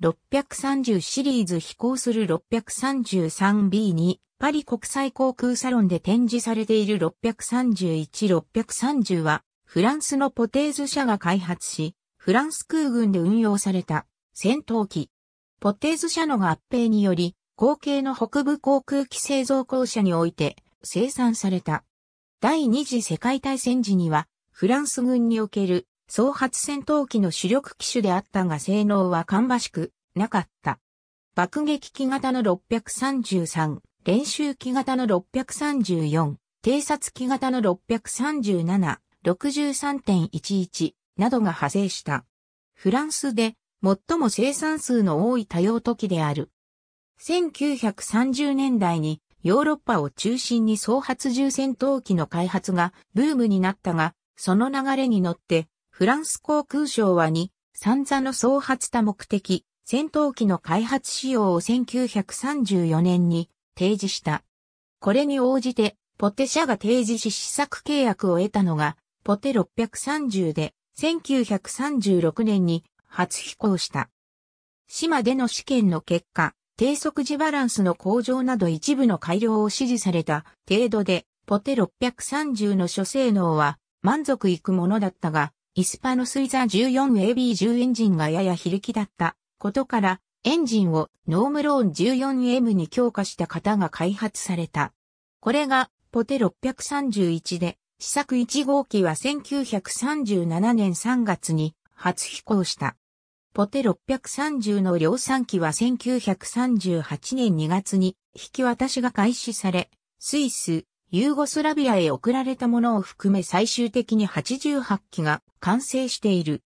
630シリーズ飛行する 633B にパリ国際航空サロンで展示されている631-630はフランスのポテーズ社が開発し、フランス空軍で運用された戦闘機。ポテーズ社の合併により、後継の北部航空機製造公社において生産された。第二次世界大戦時にはフランス軍における総発戦闘機の主力機種であったが性能は芳しくなかった。爆撃機型の633、練習機型の634、偵察機型の637、63.11などが派生した。フランスで最も生産数の多い多用途機である。1930年代にヨーロッパを中心に総発重戦闘機の開発がブームになったが、その流れに乗ってフランス航空省は2、サンザの創発多目的、戦闘機の開発仕様を1934年に提示した。これに応じて、ポテ社が提示し試作契約を得たのが、ポテ630で、1936年に初飛行した。島での試験の結果、低速時バランスの向上など一部の改良を指示された程度で、ポテ630の諸性能は満足いくものだったが、イスパノスイザ 14AB10 エンジンがやや非力だったことから、エンジンをノームローン 14M に強化した型が開発された。これがポテ631で、試作1号機は1937年3月に初飛行した。ポテ630の量産機は1938年2月に引き渡しが開始され、スイス、ユーゴスラビアへ送られたものを含め最終的に88機が完成している。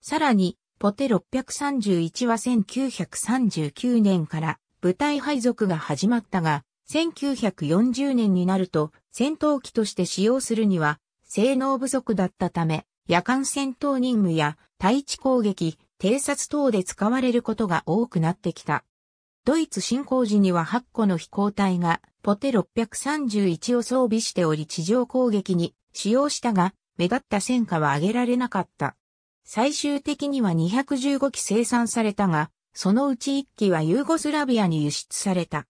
さらに、ポテ631は1939年から部隊配属が始まったが、1940年になると戦闘機として使用するには性能不足だったため、夜間戦闘任務や対地攻撃、偵察等で使われることが多くなってきた。ドイツ侵攻時には8個の飛行隊がポテ631を装備しており地上攻撃に使用したが、目立った戦果は上げられなかった。最終的には215機生産されたが、そのうち1機はユーゴスラビアに輸出された。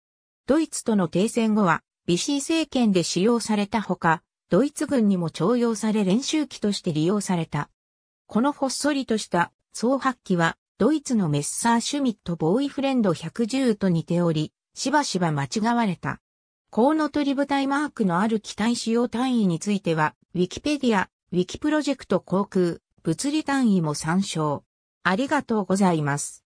ドイツとの停戦後は、ビシー政権で使用されたほか、ドイツ軍にも徴用され練習機として利用された。このほっそりとした総発機はドイツのメッサーシュミットボーイフレンド110と似ており、しばしば間違われた。コウノトリ部隊マークのある機体使用単位については、ウィキペディア、ウィキプロジェクト航空、物理単位も参照。ありがとうございます。